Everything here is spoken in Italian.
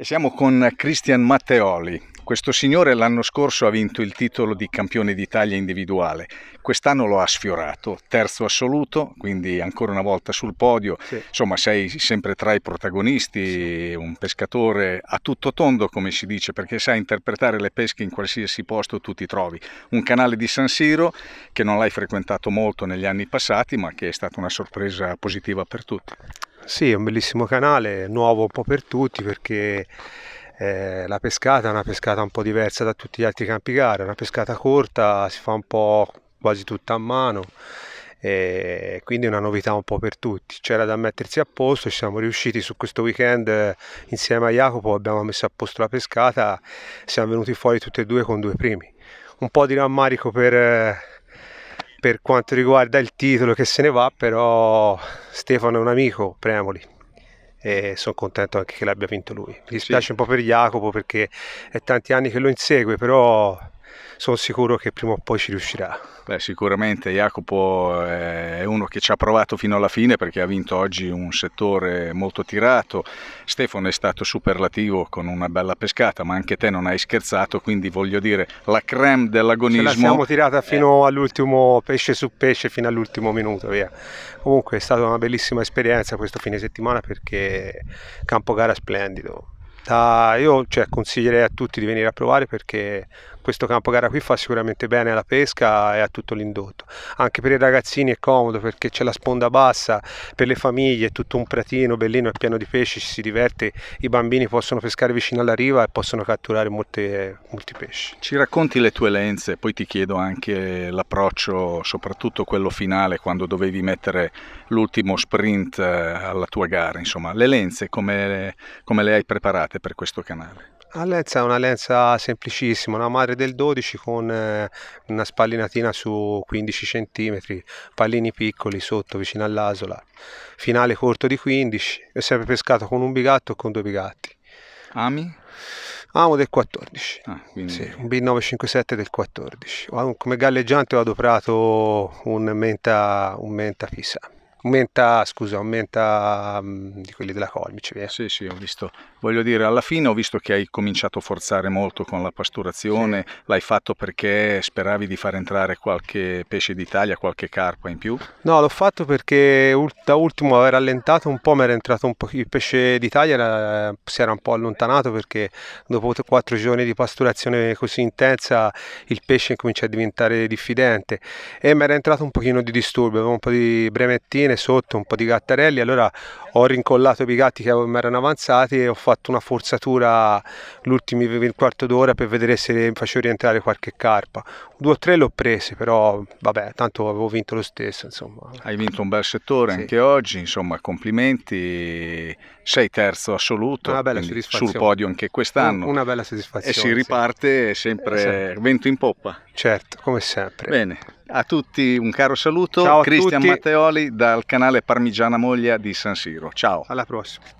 E siamo con Cristian Matteoli. Questo signore l'anno scorso ha vinto il titolo di campione d'Italia individuale, quest'anno lo ha sfiorato, terzo assoluto, quindi ancora una volta sul podio, sì. insomma sei sempre tra i protagonisti, sì. un pescatore a tutto tondo come si dice, perché sa interpretare le pesche in qualsiasi posto tu ti trovi. Un canale di San Siro che non l'hai frequentato molto negli anni passati, ma che è stata una sorpresa positiva per tutti. Sì, è un bellissimo canale, nuovo un po' per tutti perché eh, la pescata è una pescata un po' diversa da tutti gli altri campi gara, è una pescata corta, si fa un po' quasi tutta a mano e quindi è una novità un po' per tutti. C'era da mettersi a posto, ci siamo riusciti su questo weekend insieme a Jacopo, abbiamo messo a posto la pescata, siamo venuti fuori tutti e due con due primi. Un po' di rammarico per per quanto riguarda il titolo che se ne va, però Stefano è un amico, Premoli, e sono contento anche che l'abbia vinto lui. Mi dispiace sì. un po' per Jacopo perché è tanti anni che lo insegue, però sono sicuro che prima o poi ci riuscirà. Beh, sicuramente Jacopo eh, è uno che ci ha provato fino alla fine perché ha vinto oggi un settore molto tirato. Stefano è stato superlativo con una bella pescata, ma anche te non hai scherzato, quindi voglio dire la creme dell'agonismo. Ce la siamo tirata fino all'ultimo pesce su pesce, fino all'ultimo minuto, via. Comunque è stata una bellissima esperienza questo fine settimana perché campo gara splendido. Da, io cioè, consiglierei a tutti di venire a provare perché questo campo gara qui fa sicuramente bene alla pesca e a tutto l'indotto. Anche per i ragazzini è comodo perché c'è la sponda bassa, per le famiglie è tutto un pratino bellino e pieno di pesci, ci si diverte, i bambini possono pescare vicino alla riva e possono catturare molte, molti pesci. Ci racconti le tue lenze, poi ti chiedo anche l'approccio, soprattutto quello finale, quando dovevi mettere l'ultimo sprint eh, alla tua gara, insomma, le lenze come, come le hai preparate per questo canale? La lenza è una lenza semplicissima, una madre del 12 con eh, una spallinatina su 15 cm, pallini piccoli sotto vicino all'asola, finale corto di 15, ho sempre pescato con un bigatto o con due bigatti. Ami? Amo del 14, ah, quindi... sì, un B957 del 14. Come galleggiante ho adoperato un menta, un menta fissa aumenta, scusa, aumenta um, di quelli della colmice. Eh? Sì, sì, ho visto. Voglio dire, alla fine ho visto che hai cominciato a forzare molto con la pasturazione, sì. l'hai fatto perché speravi di far entrare qualche pesce d'Italia, qualche carpa in più? No, l'ho fatto perché da ultimo aveva rallentato un po', mi era entrato un po', il pesce d'Italia era, si era un po' allontanato perché dopo quattro giorni di pasturazione così intensa il pesce comincia a diventare diffidente e mi era entrato un pochino di disturbo, avevo un po' di bremettino galline sotto, un po' di gattarelli, allora ho rincollato i gatti che mi erano avanzati e ho fatto una forzatura l'ultimo quarto d'ora per vedere se facevo rientrare qualche carpa. Due o tre l'ho prese, però vabbè, tanto avevo vinto lo stesso. Insomma. Hai vinto un bel settore sì. anche oggi, insomma, complimenti, sei terzo assoluto sul podio anche quest'anno. Una bella soddisfazione. E si riparte sempre eh, sempre. vento in poppa. Certo, come sempre. Bene. A tutti un caro saluto, Ciao Cristian Matteoli dal canale Parmigiana Moglia di San Siro. Ciao. Alla prossima.